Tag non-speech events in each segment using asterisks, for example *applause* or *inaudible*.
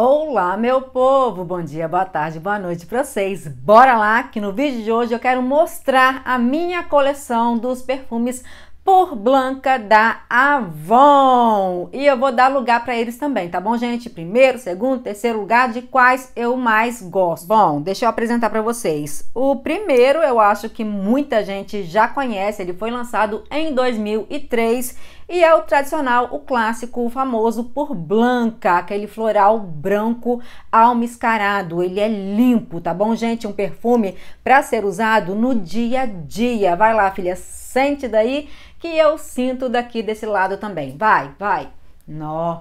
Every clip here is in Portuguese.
Olá, meu povo! Bom dia, boa tarde, boa noite para vocês. Bora lá que no vídeo de hoje eu quero mostrar a minha coleção dos perfumes por Blanca da Avon. E eu vou dar lugar para eles também, tá bom, gente? Primeiro, segundo, terceiro lugar de quais eu mais gosto. Bom, deixa eu apresentar para vocês. O primeiro, eu acho que muita gente já conhece, ele foi lançado em 2003 e é o tradicional, o clássico, o famoso por Blanca, aquele floral branco almiscarado. Ele é limpo, tá bom, gente? Um perfume para ser usado no dia a dia. Vai lá, filha, sente daí que eu sinto daqui desse lado também. Vai, vai. Nó.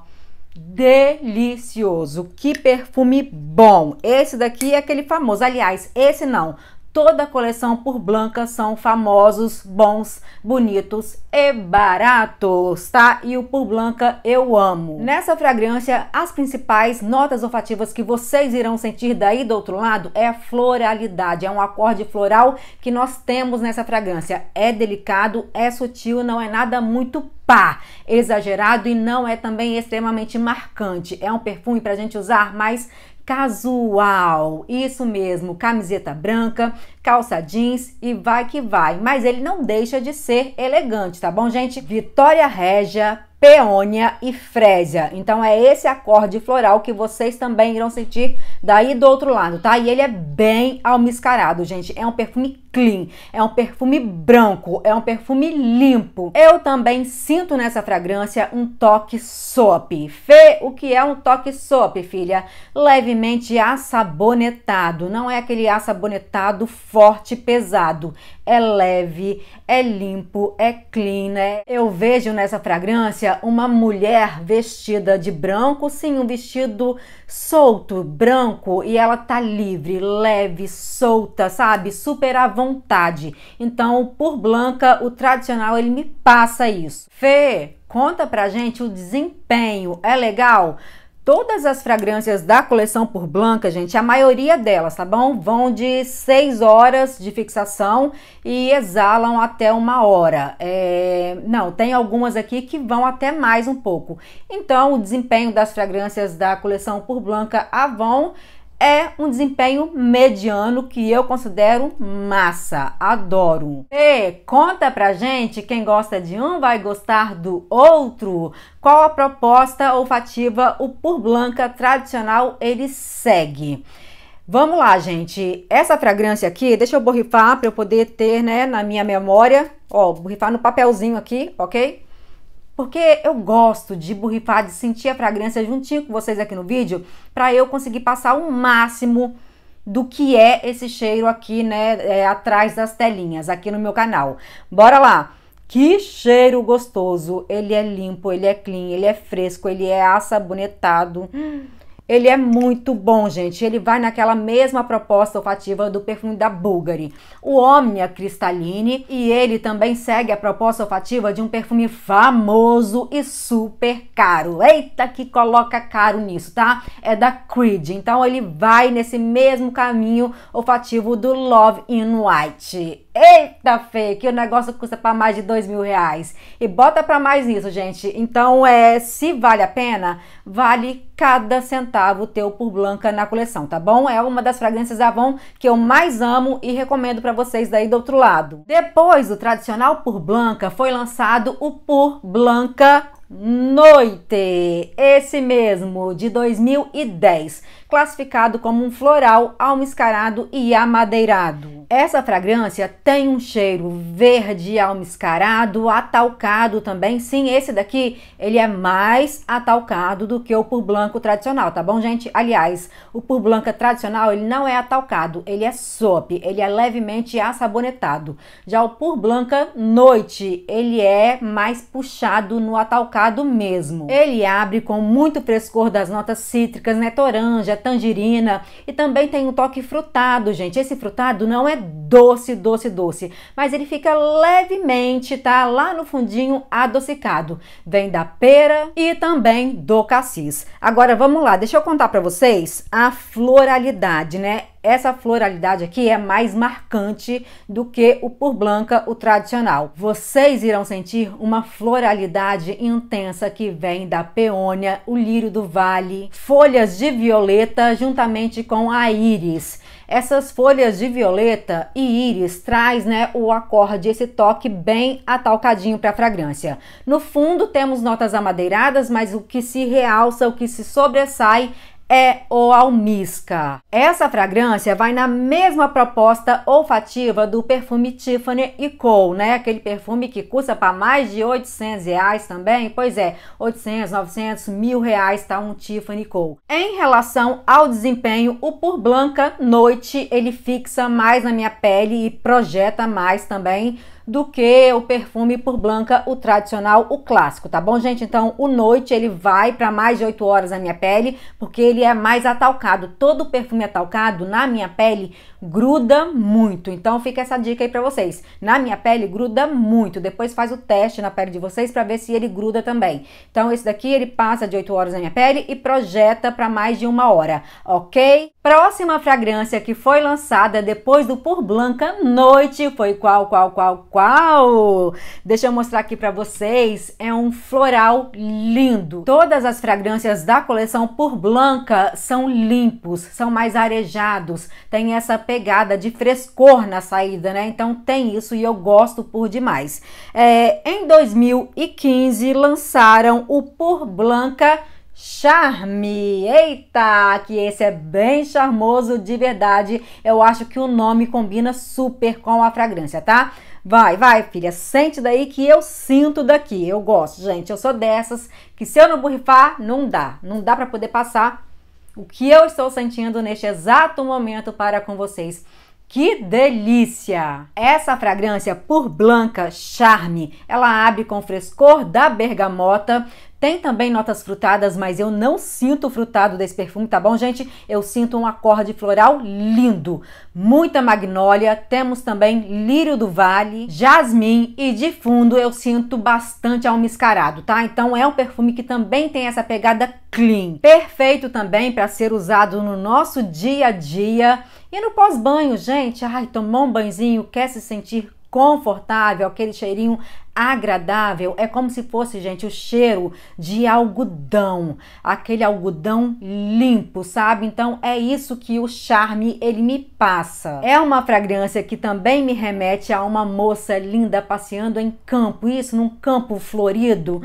Delicioso, que perfume bom. Esse daqui é aquele famoso. Aliás, esse não. Toda a coleção por Blanca são famosos, bons, bonitos e baratos, tá? E o por Blanca eu amo. Nessa fragrância, as principais notas olfativas que vocês irão sentir daí do outro lado é a floralidade, é um acorde floral que nós temos nessa fragrância. É delicado, é sutil, não é nada muito pá, exagerado e não é também extremamente marcante. É um perfume para a gente usar mais casual. Isso mesmo, camiseta branca, calça jeans e vai que vai. Mas ele não deixa de ser elegante, tá bom, gente? Vitória Régia peônia e frésia. Então é esse acorde floral que vocês também irão sentir daí do outro lado, tá? E ele é bem almiscarado, gente. É um perfume clean, é um perfume branco, é um perfume limpo. Eu também sinto nessa fragrância um toque soap. Fê, o que é um toque soap, filha? Levemente assabonetado, não é aquele assabonetado forte, pesado é leve, é limpo, é clean, né? Eu vejo nessa fragrância uma mulher vestida de branco, sim, um vestido solto, branco, e ela tá livre, leve, solta, sabe? Super à vontade. Então, por Blanca, o tradicional, ele me passa isso. Fê, conta pra gente o desempenho, é legal? Todas as fragrâncias da coleção por Blanca, gente, a maioria delas, tá bom? Vão de 6 horas de fixação e exalam até uma hora. É... Não, tem algumas aqui que vão até mais um pouco. Então, o desempenho das fragrâncias da coleção por Blanca Avon é um desempenho mediano que eu considero massa, adoro. E conta pra gente, quem gosta de um vai gostar do outro, qual a proposta olfativa o Pur Blanca tradicional ele segue. Vamos lá, gente. Essa fragrância aqui, deixa eu borrifar para eu poder ter, né, na minha memória. Ó, borrifar no papelzinho aqui, ok? porque eu gosto de borrifar, de sentir a fragrância juntinho com vocês aqui no vídeo, para eu conseguir passar o máximo do que é esse cheiro aqui, né, é, atrás das telinhas, aqui no meu canal. Bora lá! Que cheiro gostoso! Ele é limpo, ele é clean, ele é fresco, ele é assabonetado. Hum. Ele é muito bom, gente. Ele vai naquela mesma proposta olfativa do perfume da Bulgari, o Omnia Cristalline, e ele também segue a proposta olfativa de um perfume famoso e super caro. Eita, que coloca caro nisso, tá? É da Creed. Então ele vai nesse mesmo caminho olfativo do Love in White. Eita, Fê, que o negócio custa para mais de dois mil reais. E bota para mais isso, gente. Então, é, se vale a pena, vale cada centavo centavo teu por Blanca na coleção, tá bom? É uma das fragrâncias Avon que eu mais amo e recomendo para vocês daí do outro lado. Depois do tradicional por Blanca, foi lançado o por Blanca Noite, esse mesmo, de 2010, classificado como um floral almiscarado e amadeirado. Essa fragrância tem um cheiro verde almiscarado, atalcado também. Sim, esse daqui, ele é mais atalcado do que o Pur Blanco tradicional, tá bom, gente? Aliás, o Pur Blanca tradicional, ele não é atalcado, ele é soap, ele é levemente assabonetado. Já o Pur Blanca Noite, ele é mais puxado no atalcado mesmo. Ele abre com muito frescor das notas cítricas, né? Toranja, tangerina e também tem um toque frutado, gente. Esse frutado não é doce, doce, doce, mas ele fica levemente, tá? Lá no fundinho adocicado. Vem da pera e também do cassis. Agora vamos lá, deixa eu contar para vocês a floralidade, né? essa floralidade aqui é mais marcante do que o por blanca, o tradicional. Vocês irão sentir uma floralidade intensa que vem da peônia, o lírio do vale, folhas de violeta juntamente com a íris. Essas folhas de violeta e íris traz, né, o acorde, esse toque bem atalcadinho para a fragrância. No fundo temos notas amadeiradas, mas o que se realça, o que se sobressai é o almisca. Essa fragrância vai na mesma proposta olfativa do perfume Tiffany Co, né? Aquele perfume que custa para mais de 800 reais também. Pois é, 800, 900, mil reais tá um Tiffany Co. Em relação ao desempenho, o Pur Blanca Noite ele fixa mais na minha pele e projeta mais também do que o perfume por Blanca, o tradicional, o clássico, tá bom, gente? Então, o Noite ele vai para mais de 8 horas na minha pele, porque ele ele é mais atalcado. Todo perfume atalcado na minha pele gruda muito. Então fica essa dica aí para vocês. Na minha pele gruda muito. Depois faz o teste na pele de vocês para ver se ele gruda também. Então esse daqui ele passa de 8 horas na minha pele e projeta para mais de uma hora, ok? Próxima fragrância que foi lançada depois do Por Blanca Noite foi qual, qual, qual, qual? Deixa eu mostrar aqui para vocês. É um floral lindo. Todas as fragrâncias da coleção Por Blanca são limpos, são mais arejados, tem essa pegada de frescor na saída, né? Então tem isso e eu gosto por demais. É, em 2015 lançaram o Por Blanca Charme. Eita, que esse é bem charmoso de verdade. Eu acho que o nome combina super com a fragrância, tá? Vai, vai, filha, sente daí que eu sinto daqui. Eu gosto, gente. Eu sou dessas que se eu não borrifar, não dá. Não dá para poder passar o que eu estou sentindo neste exato momento para com vocês. Que delícia! Essa fragrância por Blanca Charme, ela abre com o frescor da bergamota, tem também notas frutadas, mas eu não sinto frutado desse perfume, tá bom, gente? Eu sinto um acorde floral lindo. Muita magnólia, temos também lírio do vale, jasmim e de fundo eu sinto bastante almiscarado, tá? Então é um perfume que também tem essa pegada clean. Perfeito também para ser usado no nosso dia a dia e no pós-banho, gente. Ai, tomou um banhozinho, quer se sentir confortável, aquele cheirinho agradável é como se fosse, gente, o cheiro de algodão, aquele algodão limpo, sabe? Então é isso que o charme ele me passa. É uma fragrância que também me remete a uma moça linda passeando em campo, isso num campo florido.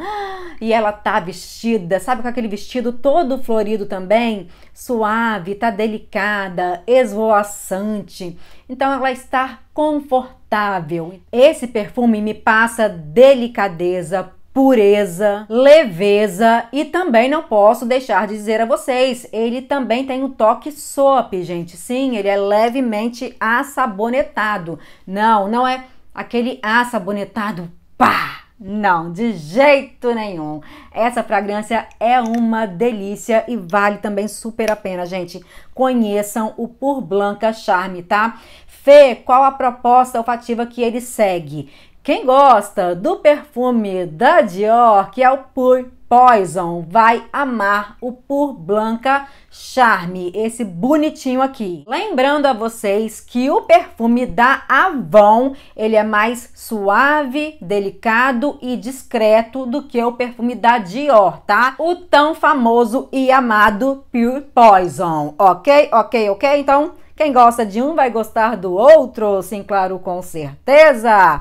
E ela tá vestida, sabe, com aquele vestido todo florido também, suave, tá delicada, esvoaçante. Então ela está confortável. Esse perfume me passa delicadeza, pureza, leveza e também não posso deixar de dizer a vocês, ele também tem um toque soap, gente. Sim, ele é levemente assabonetado. Não, não é aquele assabonetado pá. Não, de jeito nenhum. Essa fragrância é uma delícia e vale também super a pena, gente. Conheçam o Pur Blanca Charme, tá? Fê, qual a proposta olfativa que ele segue? Quem gosta do perfume da Dior, que é o Pure Poison, vai amar o Pur Blanca Charme, esse bonitinho aqui. Lembrando a vocês que o perfume da Avon, ele é mais suave, delicado e discreto do que o perfume da Dior, tá? O tão famoso e amado Pure Poison, ok? Ok, ok? Então, quem gosta de um vai gostar do outro, sim, claro, com certeza!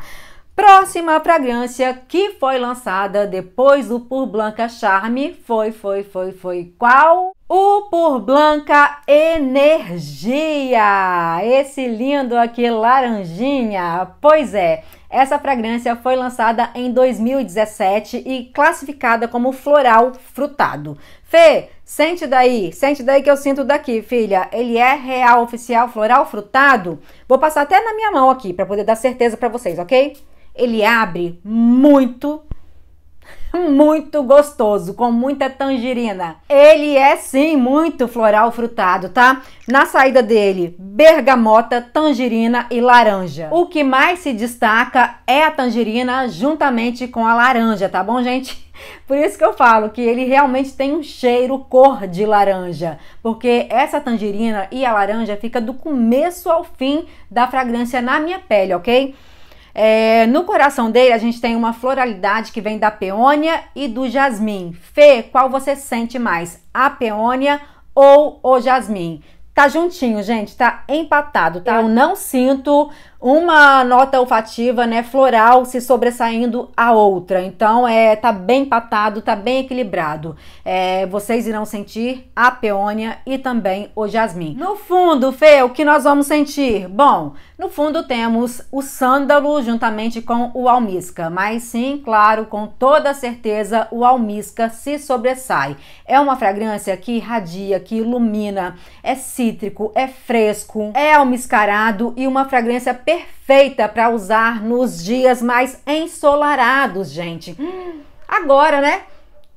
Próxima fragrância que foi lançada depois do Pur Blanca Charme foi, foi, foi, foi qual? O Pur Blanca Energia! Esse lindo aqui laranjinha. Pois é, essa fragrância foi lançada em 2017 e classificada como floral frutado. Fê, sente daí, sente daí que eu sinto daqui, filha. Ele é real oficial floral frutado? Vou passar até na minha mão aqui para poder dar certeza para vocês, ok? ele abre muito, *laughs* muito gostoso, com muita tangerina. Ele é sim muito floral frutado, tá? Na saída dele, bergamota, tangerina e laranja. O que mais se destaca é a tangerina juntamente com a laranja, tá bom, gente? *laughs* Por isso que eu falo que ele realmente tem um cheiro cor de laranja, porque essa tangerina e a laranja fica do começo ao fim da fragrância na minha pele, ok? É, no coração dele, a gente tem uma floralidade que vem da peônia e do jasmim. Fê, qual você sente mais? A peônia ou o jasmim? Tá juntinho, gente, tá empatado, tá? Eu não sinto uma nota olfativa, né, floral se sobressaindo a outra. Então, é, tá bem empatado tá bem equilibrado. É, vocês irão sentir a peônia e também o jasmim. No fundo, Fê, o que nós vamos sentir? Bom, no fundo temos o sândalo juntamente com o almisca, mas sim, claro, com toda certeza o almisca se sobressai. É uma fragrância que irradia, que ilumina, é cítrico, é fresco, é almiscarado e uma fragrância perfeita perfeita para usar nos dias mais ensolarados, gente. agora, né?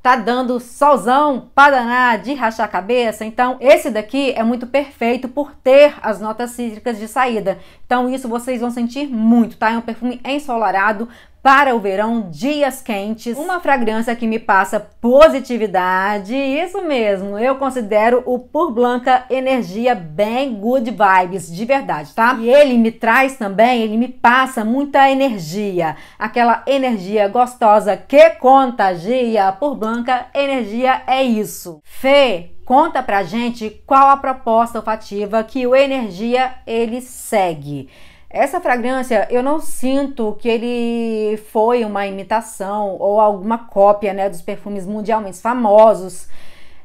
Tá dando solzão, padaná, de rachar a cabeça. Então, esse daqui é muito perfeito por ter as notas cítricas de saída. Então, isso vocês vão sentir muito, tá? É um perfume ensolarado, para o verão, dias quentes, uma fragrância que me passa positividade. Isso mesmo, eu considero o Pur Blanca energia bem good vibes, de verdade, tá? E ele me traz também, ele me passa muita energia, aquela energia gostosa que contagia. Pur Blanca energia é isso. Fê, conta pra gente qual a proposta olfativa que o energia ele segue. Essa fragrância, eu não sinto que ele foi uma imitação ou alguma cópia, né, dos perfumes mundialmente famosos.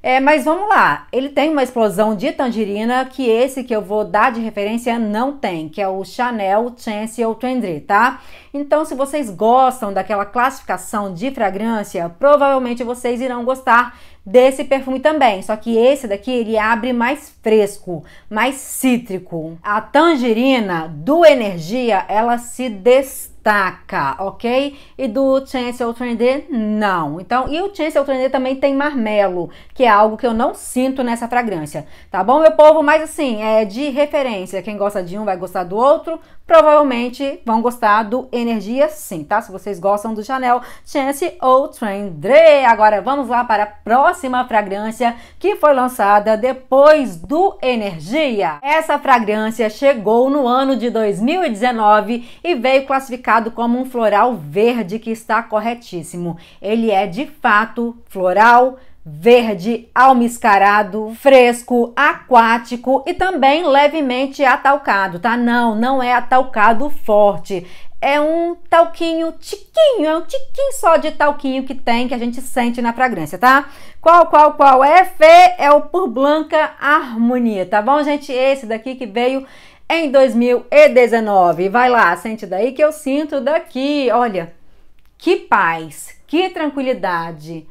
É, mas vamos lá, ele tem uma explosão de tangerina que esse que eu vou dar de referência não tem, que é o Chanel Chance ou Tendre, tá? Então, se vocês gostam daquela classificação de fragrância, provavelmente vocês irão gostar desse perfume também, só que esse daqui ele abre mais fresco, mais cítrico. A tangerina do Energia, ela se destaca destaca, ok? E do Chancel Trendé, não. Então, e o Chancel Trendé também tem marmelo, que é algo que eu não sinto nessa fragrância, tá bom, meu povo? Mas assim, é de referência. Quem gosta de um vai gostar do outro. Provavelmente vão gostar do Energia sim, tá? Se vocês gostam do Chanel Chance ou Trendé. Agora, vamos lá para a próxima fragrância que foi lançada depois do Energia. Essa fragrância chegou no ano de 2019 e veio classificada classificado como um floral verde, que está corretíssimo. Ele é de fato floral, verde, almiscarado, fresco, aquático e também levemente atalcado, tá? Não, não é atalcado forte. É um talquinho tiquinho, é um tiquinho só de talquinho que tem, que a gente sente na fragrância, tá? Qual, qual, qual é? Fê é o Por Blanca Harmonia, tá bom, gente? Esse daqui que veio em 2019. Vai lá, sente daí que eu sinto daqui. Olha, que paz, que tranquilidade,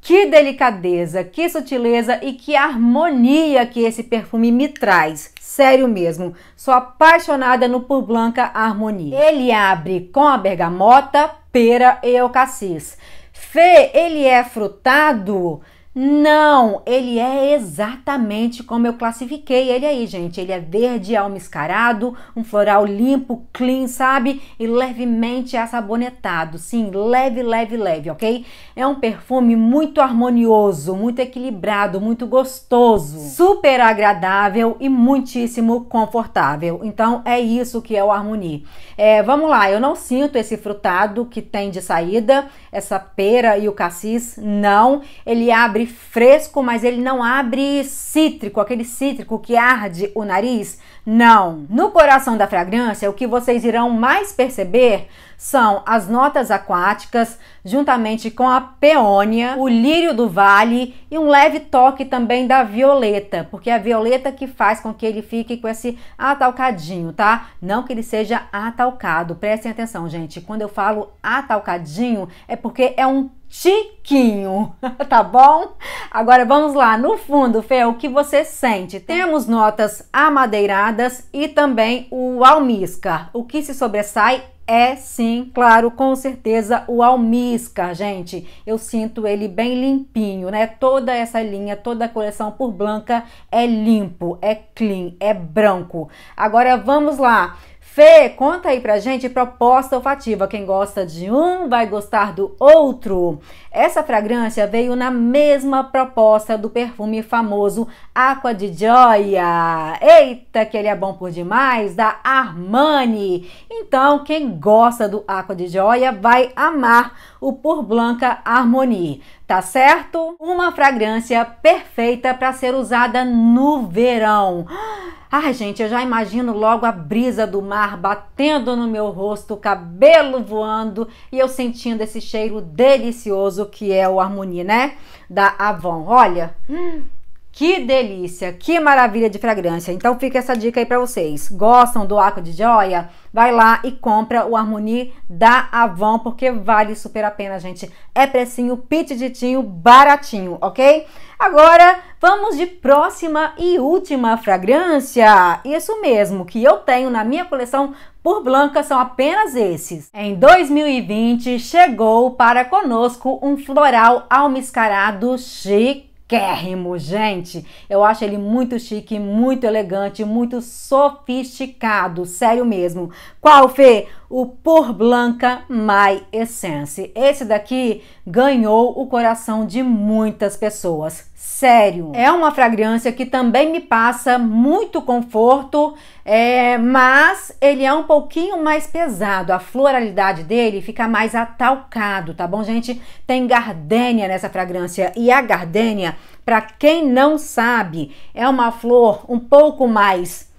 que delicadeza, que sutileza e que harmonia que esse perfume me traz. Sério mesmo, sou apaixonada no Pur Blanca Harmonia. Ele abre com a bergamota, pera e alcacis. Fê, ele é frutado? Não, ele é exatamente como eu classifiquei ele aí, gente. Ele é verde almiscarado, um floral limpo, clean, sabe? E levemente assabonetado. Sim, leve, leve, leve, ok? É um perfume muito harmonioso, muito equilibrado, muito gostoso, super agradável e muitíssimo confortável. Então é isso que é o Harmony. É, vamos lá, eu não sinto esse frutado que tem de saída, essa pera e o cassis, não. Ele abre e fresco, mas ele não abre cítrico, aquele cítrico que arde o nariz? Não. No coração da fragrância, o que vocês irão mais perceber são as notas aquáticas, juntamente com a peônia, o lírio do vale e um leve toque também da violeta, porque é a violeta que faz com que ele fique com esse atalcadinho, tá? Não que ele seja atalcado. Prestem atenção, gente. Quando eu falo atalcadinho, é porque é um tiquinho, *laughs* tá bom? Agora vamos lá, no fundo, Fê, o que você sente? Temos notas amadeiradas e também o almíscar. O que se sobressai é sim, claro, com certeza o almíscar, gente. Eu sinto ele bem limpinho, né? Toda essa linha, toda a coleção por branca é limpo, é clean, é branco. Agora vamos lá. Fê, conta aí pra gente proposta olfativa. Quem gosta de um vai gostar do outro. Essa fragrância veio na mesma proposta do perfume famoso Aqua de Joia. Eita, que ele é bom por demais, da Armani. Então, quem gosta do Aqua de Joia vai amar o Por Blanca Harmonie tá certo? Uma fragrância perfeita para ser usada no verão. Ai, gente, eu já imagino logo a brisa do mar batendo no meu rosto, o cabelo voando e eu sentindo esse cheiro delicioso que é o Harmonie, né? Da Avon. Olha, hum, que delícia, que maravilha de fragrância. Então fica essa dica aí para vocês. Gostam do arco de joia? Vai lá e compra o Harmony da Avon, porque vale super a pena, gente. É precinho pitiditinho, baratinho, ok? Agora, vamos de próxima e última fragrância. Isso mesmo, que eu tenho na minha coleção por Blanca são apenas esses. Em 2020, chegou para conosco um floral almiscarado chique Quérrimo, gente. Eu acho ele muito chique, muito elegante, muito sofisticado, sério mesmo. Qual, Fê? o Por Blanca My Essence. Esse daqui ganhou o coração de muitas pessoas. Sério. É uma fragrância que também me passa muito conforto, é, mas ele é um pouquinho mais pesado. A floralidade dele fica mais atalcado, tá bom, gente? Tem gardênia nessa fragrância e a gardênia, para quem não sabe, é uma flor um pouco mais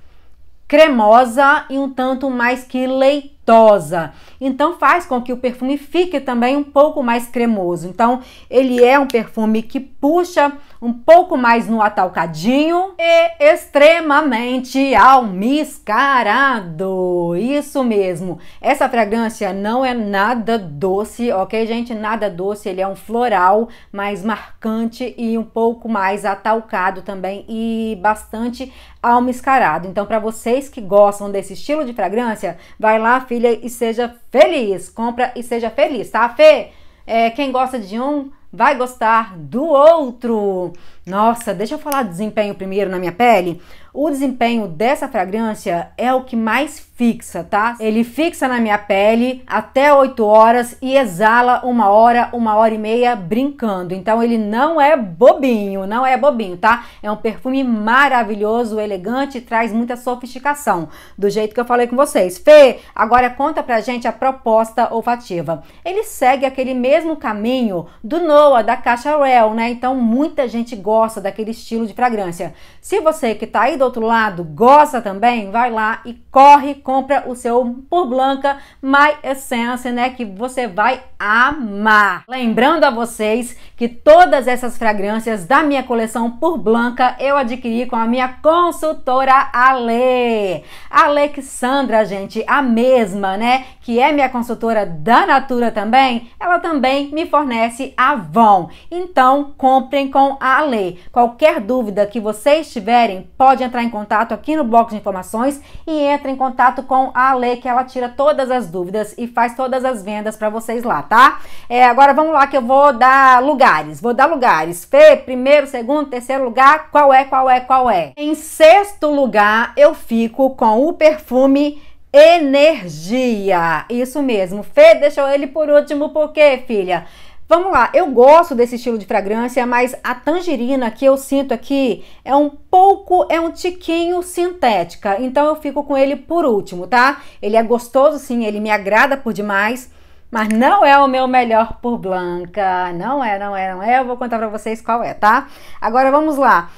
cremosa e um tanto mais que leitosa aceitosa. Então faz com que o perfume fique também um pouco mais cremoso. Então ele é um perfume que puxa um pouco mais no atalcadinho e extremamente almiscarado. Isso mesmo. Essa fragrância não é nada doce, ok, gente? Nada doce. Ele é um floral mais marcante e um pouco mais atalcado também e bastante almiscarado. Então para vocês que gostam desse estilo de fragrância, vai lá filha e seja feliz. Compra e seja feliz, tá, Fê? É, quem gosta de um vai gostar do outro. Nossa, deixa eu falar de desempenho primeiro na minha pele. O desempenho dessa fragrância é o que mais fixa, tá? Ele fixa na minha pele até 8 horas e exala uma hora, uma hora e meia brincando. Então ele não é bobinho, não é bobinho, tá? É um perfume maravilhoso, elegante, traz muita sofisticação, do jeito que eu falei com vocês. Fê, agora conta pra gente a proposta olfativa. Ele segue aquele mesmo caminho do Noah da Caixa né? Então muita gente gosta gosta daquele estilo de fragrância. Se você que está aí do outro lado gosta também, vai lá e corre, compra o seu Por Blanca My Essence, né, que você vai amar. Lembrando a vocês que todas essas fragrâncias da minha coleção Por Blanca eu adquiri com a minha consultora Ale. Alexandra, gente, a mesma, né, que é minha consultora da Natura também, ela também me fornece a Avon. Então, comprem com a Ale você. Qualquer dúvida que vocês tiverem, pode entrar em contato aqui no bloco de informações e entra em contato com a Ale, que ela tira todas as dúvidas e faz todas as vendas para vocês lá, tá? É, agora vamos lá que eu vou dar lugares, vou dar lugares. Fê, primeiro, segundo, terceiro lugar, qual é, qual é, qual é? Em sexto lugar, eu fico com o perfume Energia. Isso mesmo. Fê deixou ele por último, por quê, filha? Vamos lá, eu gosto desse estilo de fragrância, mas a tangerina que eu sinto aqui é um pouco, é um tiquinho sintética, então eu fico com ele por último, tá? Ele é gostoso sim, ele me agrada por demais, mas não é o meu melhor por Blanca, não é, não é, não é, eu vou contar pra vocês qual é, tá? Agora vamos lá,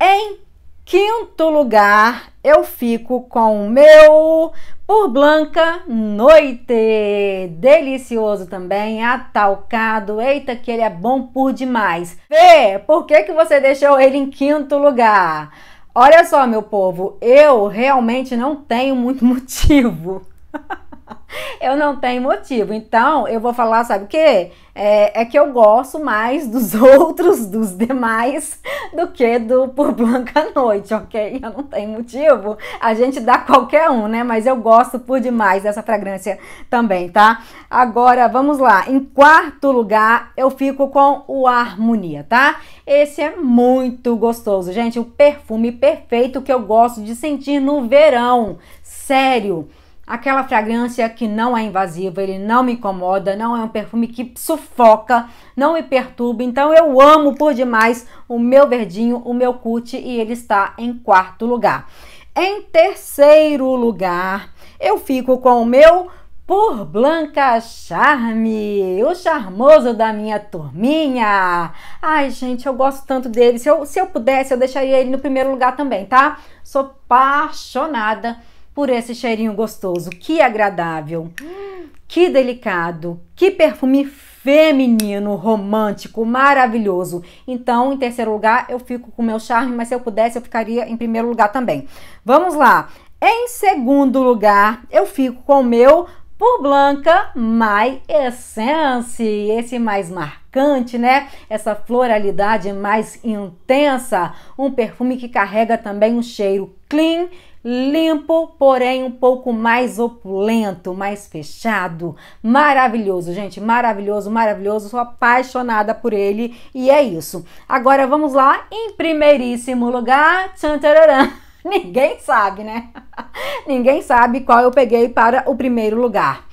em quinto lugar eu fico com o meu Por Blanca Noite. Delicioso também, atalcado. Eita, que ele é bom por demais. Fê, por que, que você deixou ele em quinto lugar? Olha só, meu povo, eu realmente não tenho muito *laughs* motivo. *laughs* eu não tenho motivo. Então, eu vou falar, sabe o quê? É, é, que eu gosto mais dos *laughs* outros, dos demais, do que do Por Blanca Noite, ok? Eu não tenho motivo. A gente dá qualquer um, né? Mas eu gosto por demais dessa fragrância também, tá? Agora, vamos lá. Em quarto lugar, eu fico com o Harmonia, tá? Esse é muito gostoso, gente. O perfume perfeito que eu gosto de sentir no verão. Sério. Aquela fragrância que não é invasiva, ele não me incomoda, não é um perfume que sufoca, não me perturba. Então eu amo por demais o meu verdinho, o meu cut e ele está em quarto lugar. Em terceiro lugar, eu fico com o meu por Blanca Charme, o charmoso da minha turminha. Ai, gente, eu gosto tanto dele. Se eu, se eu pudesse, eu deixaria ele no primeiro lugar também, tá? Sou apaixonada por esse cheirinho gostoso. Que agradável, que delicado, que perfume feminino, romântico, maravilhoso. Então, em terceiro lugar, eu fico com o meu charme, mas se eu pudesse, eu ficaria em primeiro lugar também. Vamos lá. Em segundo lugar, eu fico com o meu por Blanca My Essence, esse mais marcante, né? Essa floralidade mais intensa, um perfume que carrega também um cheiro clean limpo, porém um pouco mais opulento, mais fechado. Maravilhoso, gente, maravilhoso, maravilhoso. Sou apaixonada por ele e é isso. Agora vamos lá em primeiríssimo lugar. Tchan, *laughs* Ninguém sabe, né? *laughs* Ninguém sabe qual eu peguei para o primeiro lugar.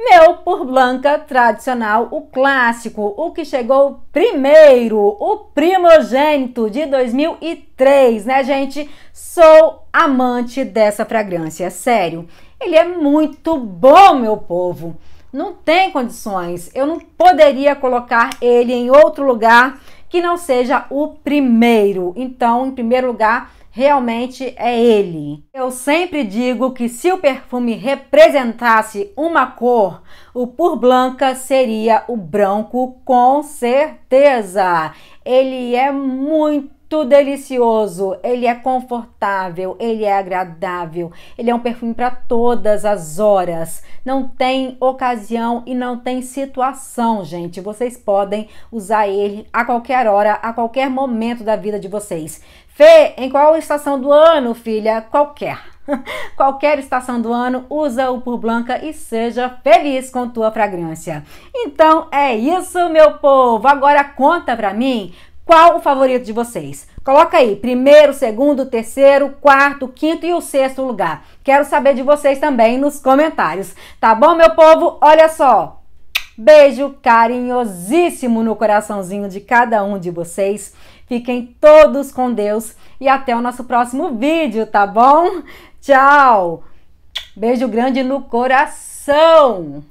Meu por Blanca tradicional, o clássico, o que chegou primeiro, o primogênito de 2003, né, gente? Sou amante dessa fragrância, é sério. Ele é muito bom, meu povo. Não tem condições. Eu não poderia colocar ele em outro lugar que não seja o primeiro. Então, em primeiro lugar, realmente é ele. Eu sempre digo que se o perfume representasse uma cor, o Pur Blanca seria o branco, com certeza. Ele é muito muito delicioso, ele é confortável, ele é agradável, ele é um perfume para todas as horas. Não tem ocasião e não tem situação, gente. Vocês podem usar ele a qualquer hora, a qualquer momento da vida de vocês. Fê, em qual estação do ano, filha? Qualquer. *laughs* Qualquer estação do ano, usa o Pur Blanca e seja feliz com tua fragrância. Então é isso, meu povo. Agora conta pra mim qual o favorito de vocês? Coloca aí, primeiro, segundo, terceiro, quarto, quinto e o sexto lugar. Quero saber de vocês também nos comentários. Tá bom, meu povo? Olha só. Beijo carinhosíssimo no coraçãozinho de cada um de vocês. Fiquem todos com Deus e até o nosso próximo vídeo, tá bom? Tchau! Beijo grande no coração!